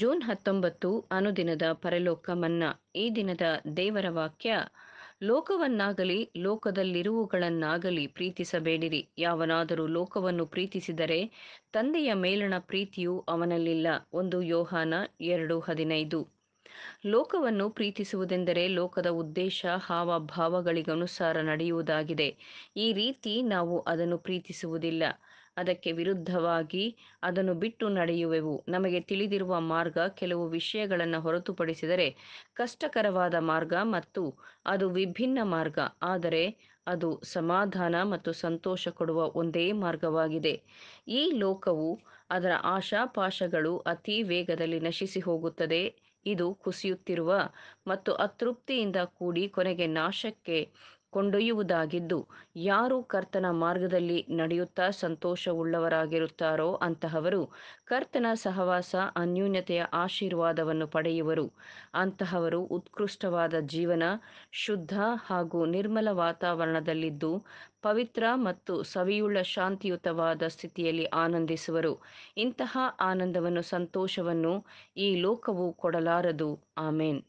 June ಹತ್ತೊಂಬತ್ತು ಅನುದಿನದ ಪರಲೋಕ ಮನ್ನಾ ಈ ದಿನದ ದೇವರ ವಾಕ್ಯ ಲೋಕವನ್ನಾಗಲಿ ಲೋಕದಲ್ಲಿರುವುಗಳನ್ನಾಗಲಿ ಪ್ರೀತಿಸಬೇಡಿರಿ ಯಾವನಾದರೂ ಲೋಕವನ್ನು ಪ್ರೀತಿಸಿದರೆ ತಂದೆಯ ಮೇಲಣ ಪ್ರೀತಿಯು ಅವನಲ್ಲಿಲ್ಲ ಒಂದು ಯೋಹಾನ ಎರಡು ಹದಿನೈದು ಲೋಕವನ್ನು ಪ್ರೀತಿಸುವುದೆಂದರೆ ಲೋಕದ ಉದ್ದೇಶ ಹಾವಭಾವಗಳಿಗನುಸಾರ ನಡೆಯುವುದಾಗಿದೆ ಈ ರೀತಿ ನಾವು ಅದನ್ನು ಪ್ರೀತಿಸುವುದಿಲ್ಲ ಅದಕ್ಕೆ ವಿರುದ್ಧವಾಗಿ ಅದನ್ನು ಬಿಟ್ಟು ನಡೆಯುವೆವು ನಮಗೆ ತಿಳಿದಿರುವ ಮಾರ್ಗ ಕೆಲವು ವಿಷಯಗಳನ್ನು ಹೊರತುಪಡಿಸಿದರೆ ಕಷ್ಟಕರವಾದ ಮಾರ್ಗ ಮತ್ತು ಅದು ವಿಭಿನ್ನ ಮಾರ್ಗ ಆದರೆ ಅದು ಸಮಾಧಾನ ಮತ್ತು ಸಂತೋಷ ಕೊಡುವ ಒಂದೇ ಮಾರ್ಗವಾಗಿದೆ ಈ ಲೋಕವು ಅದರ ಆಶಾಪಾಶಗಳು ಅತಿ ವೇಗದಲ್ಲಿ ನಶಿಸಿ ಹೋಗುತ್ತದೆ ಇದು ಕುಸಿಯುತ್ತಿರುವ ಮತ್ತು ಅತೃಪ್ತಿಯಿಂದ ಕೂಡಿ ಕೊನೆಗೆ ನಾಶಕ್ಕೆ ಕೊಂಡೊಯ್ಯುವುದಾಗಿದ್ದು ಯಾರು ಕರ್ತನ ಮಾರ್ಗದಲ್ಲಿ ನಡೆಯುತ್ತಾ ಸಂತೋಷವುಳ್ಳವರಾಗಿರುತ್ತಾರೋ ಅಂತಹವರು ಕರ್ತನ ಸಹವಾಸ ಅನ್ಯೂನ್ಯತೆಯ ಆಶೀರ್ವಾದವನ್ನು ಪಡೆಯುವರು ಅಂತಹವರು ಉತ್ಕೃಷ್ಟವಾದ ಜೀವನ ಶುದ್ಧ ಹಾಗೂ ನಿರ್ಮಲ ವಾತಾವರಣದಲ್ಲಿದ್ದು ಪವಿತ್ರ ಮತ್ತು ಸವಿಯುಳ್ಳ ಶಾಂತಿಯುತವಾದ ಸ್ಥಿತಿಯಲ್ಲಿ ಆನಂದಿಸುವರು ಇಂತಹ ಆನಂದವನ್ನು ಸಂತೋಷವನ್ನು ಈ ಲೋಕವು ಕೊಡಲಾರದು ಆಮೇನ್